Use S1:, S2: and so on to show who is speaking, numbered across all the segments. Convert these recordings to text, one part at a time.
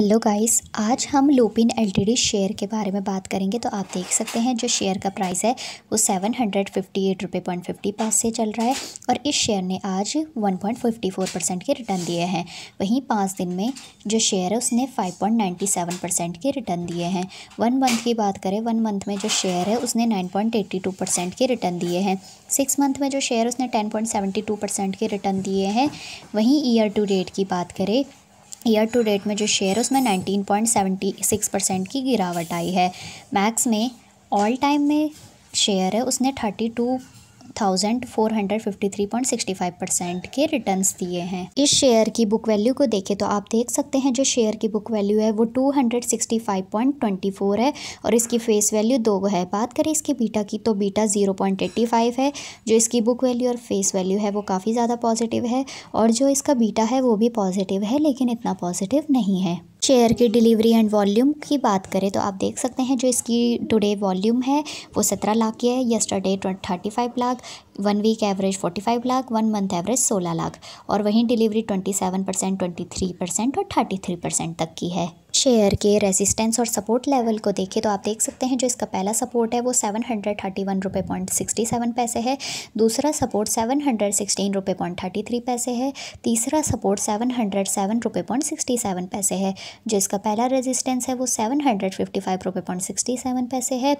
S1: hello guys आज हम Lupin LTD share के बारे में बात करेंगे तो आप देख सकते हैं जो शेयर का प्राइस है वो सेवन हंड्रेड फिफ्टी एट रुपये पॉइंट फिफ्टी पास से चल रहा है और इस शेयर ने आज one point fifty four percent के रिटर्न दिए हैं वहीं पाँच दिन में जो शेयर है उसने five point ninety seven percent के रिटर्न दिए हैं वन मंथ की बात करें वन मंथ में जो शेयर है उसने nine point eighty two percent के रिटर्न दिए हैं सिक्स मंथ में जो शेयर उसने ten point seventy two percent के रिटर्न दिए हैं वहीं ईयर टू डेट की बात करें ईयर टू डेट में जो शेयर है उसमें nineteen point seventy six percent की गिरावट आई है मैक्स में ऑल टाइम में शेयर है उसने thirty two thousand four hundred fifty three point sixty five percent के रिटर्न दिए हैं इस शेयर की बुक वैल्यू को देखें तो आप देख सकते हैं जो शेयर की बुक वैल्यू है वो two hundred sixty five point twenty four है और इसकी फेस वैल्यू दो है बात करें इसके बीटा की तो beta zero point eighty five है जो इसकी बुक वैल्यू और फेस वैल्यू है वो काफ़ी ज़्यादा पॉजिटिव है और जो इसका बीटा है वो भी पॉजिटिव है लेकिन इतना पॉजिटिव नहीं है चेयर की डिलीवरी एंड वॉल्यूम की बात करें तो आप देख सकते हैं जो इसकी टुडे वॉल्यूम है वो सत्रह लाख की है yesterday thirty five lakh one week average forty five lakh one month average सोलह लाख और वहीं delivery twenty seven percent twenty three percent और थर्टी थ्री परसेंट तक की है शेयर के रेजिस्टेंस और सपोर्ट लेवल को देखें तो आप देख सकते हैं जो इसका पहला सपोर्ट है वो सेवन हंड्रेड थर्टी वन रुपये पॉइंट सिक्सटी सेवन पैसे है दूसरा सपोर्ट सेवन हंड्रेड सिक्सटीन रुपये पॉइंट थर्टी थ्री पैसे है तीसरा सपोर्ट सेवन हंड्रेड सेवन रुपये पॉइंट सिक्सटी सेवन पैसे है जो इसका पहला रेजिस्टेंस है वो सेवन हंड्रेड फिफ्टी फाइव रुपये पॉइंट सिक्सटी सेवन पैसे है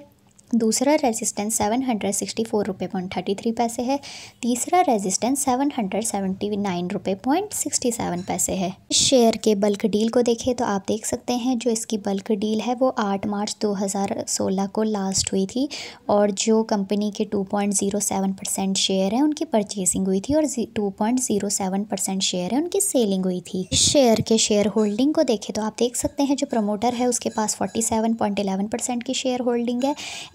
S1: दूसरा resistance seven hundred sixty four रुपये पॉइंट थर्टी थ्री पैसे है तीसरा resistance seven hundred seventy nine रुपये पॉइंट सिक्सटी सेवन पैसे है इस शेयर के बल्क डील को देखें तो आप देख सकते हैं जो इसकी बल्क डील है वो आठ मार्च दो हज़ार सोलह को लास्ट हुई थी और जो कंपनी के two point zero seven percent share हैं उनकी परचेसिंग हुई थी और two point zero seven percent share है उनकी सेलिंग हुई थी इस शेयर के शेयर होल्डिंग को देखें तो आप देख सकते हैं जो प्रमोटर है उसके पास forty seven point eleven percent की शेयर होल्डिंग है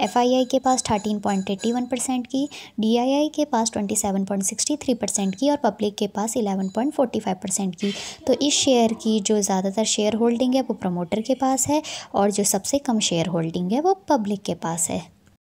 S1: एफआईआई के पास thirteen point eighty one percent की डीआईआई के पास twenty seven point sixty three percent की और पब्लिक के पास eleven point forty five percent की तो इस शेयर की जो ज़्यादातर शेयर होल्डिंग है वो प्रमोटर के पास है और जो सबसे कम शेयर होल्डिंग है वो पब्लिक के पास है